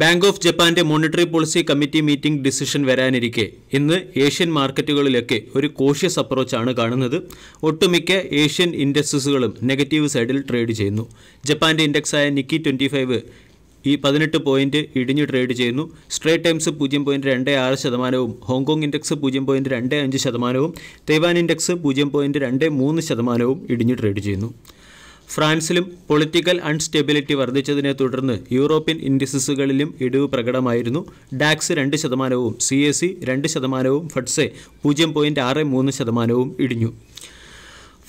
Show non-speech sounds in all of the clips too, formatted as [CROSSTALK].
bank of ജപ്പാന്റെ monetary policy committee meeting decision വരാനിരിക്കെ ഇന്ന് ഏഷ്യൻ മാർക്കറ്റുകളിലൊക്കെ ഒരു കോഷ്യസ് അപ്രോച്ചാണ് കാണുന്നത് ഒട്ടുമിക്ക ഏഷ്യൻ ഇൻഡക്സസുകളും നെഗറ്റീവ് സൈഡിൽ ട്രേഡ് ചെയ്യുന്നു ജപ്പാന്റെ ഇൻഡെക്സായ നിക്കി ട്വൻറ്റി ഫൈവ് ഈ പതിനെട്ട് പോയിന്റ് ഇടിഞ്ഞ് ട്രേഡ് ചെയ്യുന്നു സ്ട്രേറ്റ് ടൈംസ് പൂജ്യം പോയിന്റ് രണ്ട് ആറ് ശതമാനവും ഹോങ്കോങ് ഇൻഡെക്സ് പൂജ്യം പോയിന്റ് രണ്ട് അഞ്ച് ശതമാനവും തൈവാൻ ഇൻഡെക്സ് പൂജ്യം പോയിന്റ് രണ്ട് മൂന്ന് ശതമാനവും ഇടിഞ്ഞ് ട്രേഡ് ചെയ്യുന്നു ഫ്രാൻസിലും പൊളിറ്റിക്കൽ അൺസ്റ്റെബിലിറ്റി വർദ്ധിച്ചതിനെ തുടർന്ന് യൂറോപ്യൻ ഇൻഡിസസുകളിലും ഇടിവ് പ്രകടമായിരുന്നു ഡാക്സ് രണ്ട് ശതമാനവും സി എസ് സി രണ്ട് ശതമാനവും ഫഡ്സെ പൂജ്യം പോയിൻറ്റ് ആറ് മൂന്ന് ശതമാനവും ഇടിഞ്ഞു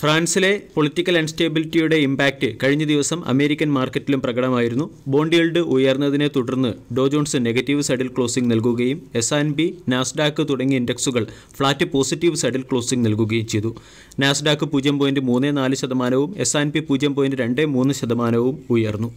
ഫ്രാൻസിലെ പൊളിറ്റിക്കൽ അൺസ്റ്റേബിലിറ്റിയുടെ ഇമ്പാക്റ്റ് കഴിഞ്ഞ ദിവസം അമേരിക്കൻ മാർക്കറ്റിലും പ്രകടമായിരുന്നു ബോണ്ട് ഉയർന്നതിനെ തുടർന്ന് ഡോജോൺസ് ജോൺസ് നെഗറ്റീവ് സൈഡിൽ ക്ലോസിംഗ് നൽകുകയും എസ് ആൻഡ് ബി നാസ്ഡാക്ക് തുടങ്ങിയ ഇൻഡെക്സുകൾ ഫ്ലാറ്റ് പോസിറ്റീവ് സൈഡിൽ ക്ലോസിംഗ് നൽകുകയും ചെയ്തു നാസ്ഡാക്ക് പൂജ്യം പോയിന്റ് മൂന്ന് നാല് ശതമാനവും എസ് ആൻഡ് പി പൂജ്യം പോയിന്റ് രണ്ട് മൂന്ന് ശതമാനവും ഉയർന്നു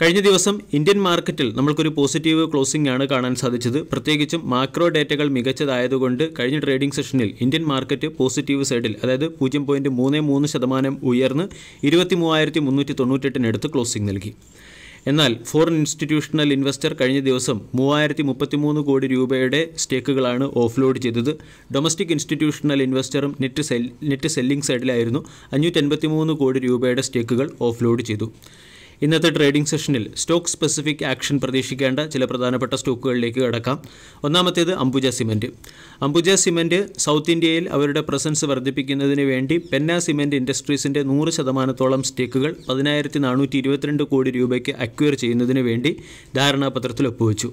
കഴിഞ്ഞ ദിവസം ഇന്ത്യൻ മാർക്കറ്റിൽ നമ്മൾക്കൊരു പോസിറ്റീവ് ക്ലോസിംഗ് ആണ് കാണാൻ സാധിച്ചത് പ്രത്യേകിച്ചും മാക്രോ ഡേറ്റകൾ മികച്ചതായതുകൊണ്ട് കഴിഞ്ഞ ട്രേഡിംഗ് സെഷനിൽ ഇന്ത്യൻ മാർക്കറ്റ് പോസിറ്റീവ് സൈഡിൽ അതായത് പൂജ്യം പോയിൻറ്റ് മൂന്ന് മൂന്ന് ശതമാനം ഉയർന്ന് ഇരുപത്തി മൂവായിരത്തി മുന്നൂറ്റി തൊണ്ണൂറ്റെട്ടിനടുത്ത് ക്ലോസിംഗ് നൽകി എന്നാൽ ഫോറിൻ ഇൻസ്റ്റിറ്റ്യൂഷണൽ ഇൻവെസ്റ്റർ കഴിഞ്ഞ ദിവസം മൂവായിരത്തി മുപ്പത്തിമൂന്ന് കോടി രൂപയുടെ സ്റ്റേക്കുകളാണ് ഓഫ്ലോഡ് ചെയ്തത് ഡൊമസ്റ്റിക് ഇൻസ്റ്റിറ്റ്യൂഷണൽ ഇൻവെസ്റ്ററും നെറ്റ് സെൽ നെറ്റ് സെല്ലിംഗ് സൈഡിലായിരുന്നു അഞ്ഞൂറ്റൻപത്തിമൂന്ന് കോടി രൂപയുടെ സ്റ്റേക്കുകൾ ഓഫ്ലോഡ് ചെയ്തു ഇന്നത്തെ ട്രേഡിംഗ് സെഷനിൽ സ്റ്റോക്ക് സ്പെസിഫിക് ആക്ഷൻ പ്രതീക്ഷിക്കേണ്ട ചില പ്രധാനപ്പെട്ട സ്റ്റോക്കുകളിലേക്ക് കടക്കാം ഒന്നാമത്തേത് Ambuja cement Ambuja cement south ഇന്ത്യയിൽ അവരുടെ പ്രസൻസ് വർദ്ധിപ്പിക്കുന്നതിന് വേണ്ടി പെന്ന സിമൻറ്റ് ഇൻഡസ്ട്രീസിൻ്റെ നൂറ് ശതമാനത്തോളം സ്റ്റേക്കുകൾ പതിനായിരത്തി നാനൂറ്റി ഇരുപത്തിരണ്ട് കോടി രൂപയ്ക്ക് അക്വയർ ചെയ്യുന്നതിന് വേണ്ടി ധാരണാപത്രത്തിൽ ഒപ്പുവെച്ചു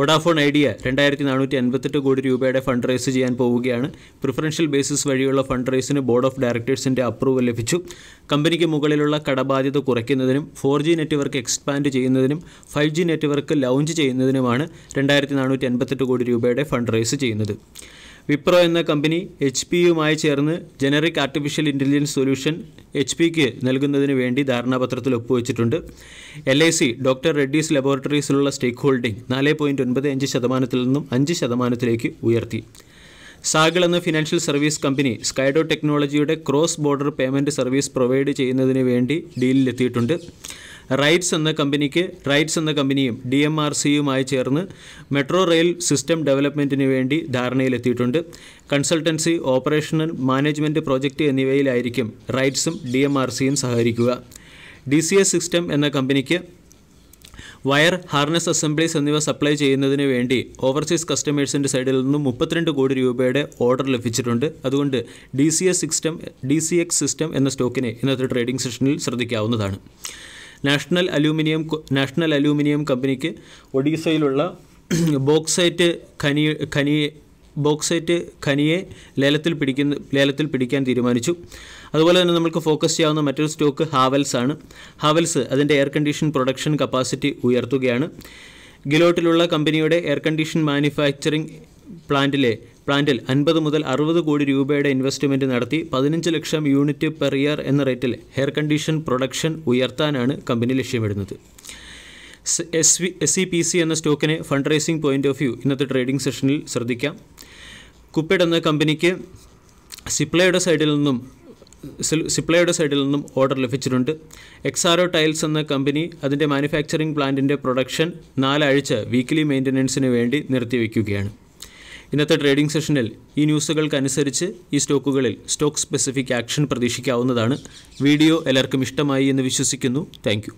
വൊഡാഫോൺ ഐഡിയ രണ്ടായിരത്തി നാനൂറ്റി അൻപത്തെട്ട് കോടി രൂപയുടെ ഫണ്ട് റൈസ് ചെയ്യാൻ പോവുകയാണ് പ്രിഫറൻഷ്യൽ ബേസിസ് വഴിയുള്ള ഫണ്ട് റൈസിന് ബോർഡ് ഓഫ് ഡയറക്ടേഴ്സിൻ്റെ അപ്രൂവൽ ലഭിച്ചു കമ്പനിക്ക് മുകളിലുള്ള കടബാധ്യത കുറയ്ക്കുന്നതിനും ഫോർ ജി നെറ്റ്വർക്ക് എക്സ്പാൻഡ് ചെയ്യുന്നതിനും ഫൈവ് ജി നെറ്റ്വർക്ക് ലോഞ്ച് ചെയ്യുന്നതിനുമാണ് രണ്ടായിരത്തി നാനൂറ്റി അൻപത്തെട്ട് കോടി രൂപയുടെ ഫണ്ട് റൈസ് ചെയ്യുന്നത് വിപ്രോ എന്ന കമ്പനി എച്ച് പിയുമായി ചേർന്ന് generic artificial intelligence solution H പിക്ക് നൽകുന്നതിന് വേണ്ടി ധാരണാപത്രത്തിൽ ഒപ്പുവെച്ചിട്ടുണ്ട് L I C doctor Reddy's ലബോറട്ടറീസിലുള്ള സ്റ്റേക്ക് ഹോൾഡിംഗ് നാല് പോയിൻറ്റ് ഒൻപത് അഞ്ച് ശതമാനത്തിൽ നിന്നും അഞ്ച് ശതമാനത്തിലേക്ക് ഉയർത്തി സാഗിൾ എന്ന ഫിനാൻഷ്യൽ സർവീസ് കമ്പനി സ്കൈഡോ ടെക്നോളജിയുടെ cross border payment service provide ചെയ്യുന്നതിന് വേണ്ടി ഡീലിലെത്തിയിട്ടുണ്ട് റൈറ്റ്സ് എന്ന കമ്പനിക്ക് റൈറ്റ്സ് എന്ന കമ്പനിയും ഡി എം ആർ സിയുമായി ചേർന്ന് മെട്രോ റെയിൽ സിസ്റ്റം ഡെവലപ്മെൻറ്റിന് വേണ്ടി ധാരണയിലെത്തിയിട്ടുണ്ട് കൺസൾട്ടൻസി ഓപ്പറേഷണൽ മാനേജ്മെൻറ്റ് പ്രോജക്റ്റ് എന്നിവയിലായിരിക്കും റൈറ്റ്സും ഡി എം ആർ സിയും സഹകരിക്കുക ഡി സി എസ് സിസ്റ്റം എന്ന കമ്പനിക്ക് വയർ ഹാർനസ് അസംബ്ലീസ് എന്നിവ സപ്ലൈ ചെയ്യുന്നതിന് വേണ്ടി ഓവർസീസ് കസ്റ്റമേഴ്സിൻ്റെ സൈഡിൽ നിന്നും മുപ്പത്തിരണ്ട് കോടി രൂപയുടെ ഓർഡർ ലഭിച്ചിട്ടുണ്ട് അതുകൊണ്ട് D C S system D C X system എന്ന സ്റ്റോക്കിനെ ഇന്നത്തെ ട്രേഡിംഗ് സെഷനിൽ ശ്രദ്ധിക്കാവുന്നതാണ് നാഷണൽ അലൂമിനിയം നാഷണൽ അലൂമിനിയം കമ്പനിക്ക് ഒഡീസയിലുള്ള [CLEARS THROAT] ബോക്സൈറ്റ് ഖനി ഖനി ബോക്സൈറ്റ് ഖനിയെ ലേലത്തിൽ പിടിക്കുന്ന ലേലത്തിൽ പിടിക്കാൻ തീരുമാനിച്ചു അതുപോലെ തന്നെ നമുക്ക് ഫോക്കസ് ചെയ്യാവുന്ന മറ്റൊരു സ്റ്റോക്ക് ഹാവൽസ് ആണ് ഹാവൽസ് അതിൻ്റെ എയർ കണ്ടീഷൻ പ്രൊഡക്ഷൻ കപ്പാസിറ്റി ഉയർത്തുകയാണ് ഗിലോട്ടിലുള്ള കമ്പനിയുടെ എയർ കണ്ടീഷൻ മാനുഫാക്ചറിംഗ് പ്ലാന്റിലെ പ്ലാന്റിൽ അൻപത് മുതൽ അറുപത് കോടി രൂപയുടെ ഇൻവെസ്റ്റ്മെന്റ് നടത്തി പതിനഞ്ച് ലക്ഷം യൂണിറ്റ് പെർ ഇയർ എന്ന റേറ്റിൽ ഹെയർ കണ്ടീഷൻ പ്രൊഡക്ഷൻ ഉയർത്താനാണ് കമ്പനി ലക്ഷ്യമിടുന്നത് S V S E P C എന്ന സ്റ്റോക്കിനെ fund raising point of view ഇന്നത്തെ ട്രേഡിംഗ് സെഷനിൽ ശ്രദ്ധിക്കാം കുപ്പിഡ് എന്ന കമ്പനിക്ക് സിപ്ലയുടെ സൈഡിൽ നിന്നും സിപ്ലയുടെ സൈഡിൽ നിന്നും ഓർഡർ ലഭിച്ചിട്ടുണ്ട് എക്സാരോ ടൈൽസ് എന്ന കമ്പനി അതിൻ്റെ മാനുഫാക്ചറിംഗ് പ്ലാന്റിൻ്റെ പ്രൊഡക്ഷൻ നാലാഴ്ച വീക്കിലി മെയിൻ്റനൻസിന് വേണ്ടി നിർത്തിവെക്കുകയാണ് ഇന്നത്തെ ട്രേഡിംഗ് സെഷനിൽ ഈ ന്യൂസുകൾക്കനുസരിച്ച് ഈ സ്റ്റോക്കുകളിൽ സ്റ്റോക്ക് സ്പെസിഫിക് ആക്ഷൻ പ്രതീക്ഷിക്കാവുന്നതാണ് വീഡിയോ എല്ലാവർക്കും ഇഷ്ടമായി എന്ന് വിശ്വസിക്കുന്നു താങ്ക്